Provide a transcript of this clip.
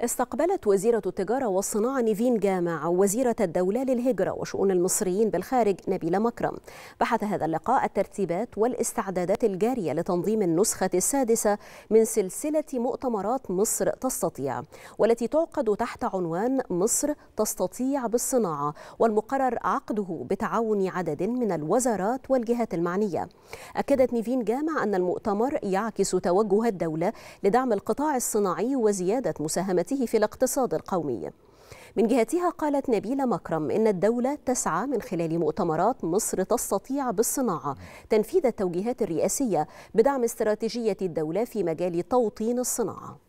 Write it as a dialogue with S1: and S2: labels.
S1: استقبلت وزيرة التجارة والصناعة نيفين جامع وزيرة الدولة للهجرة وشؤون المصريين بالخارج نبيلة مكرم بحث هذا اللقاء الترتيبات والاستعدادات الجارية لتنظيم النسخة السادسة من سلسلة مؤتمرات مصر تستطيع والتي تعقد تحت عنوان مصر تستطيع بالصناعة والمقرر عقده بتعاون عدد من الوزارات والجهات المعنية أكدت نيفين جامع أن المؤتمر يعكس توجه الدولة لدعم القطاع الصناعي وزيادة مساهمة ومساهمته في الاقتصاد القومي من جهتها قالت نبيلة مكرم إن الدولة تسعى من خلال مؤتمرات مصر تستطيع بالصناعة تنفيذ التوجيهات الرئاسية بدعم استراتيجية الدولة في مجال توطين الصناعة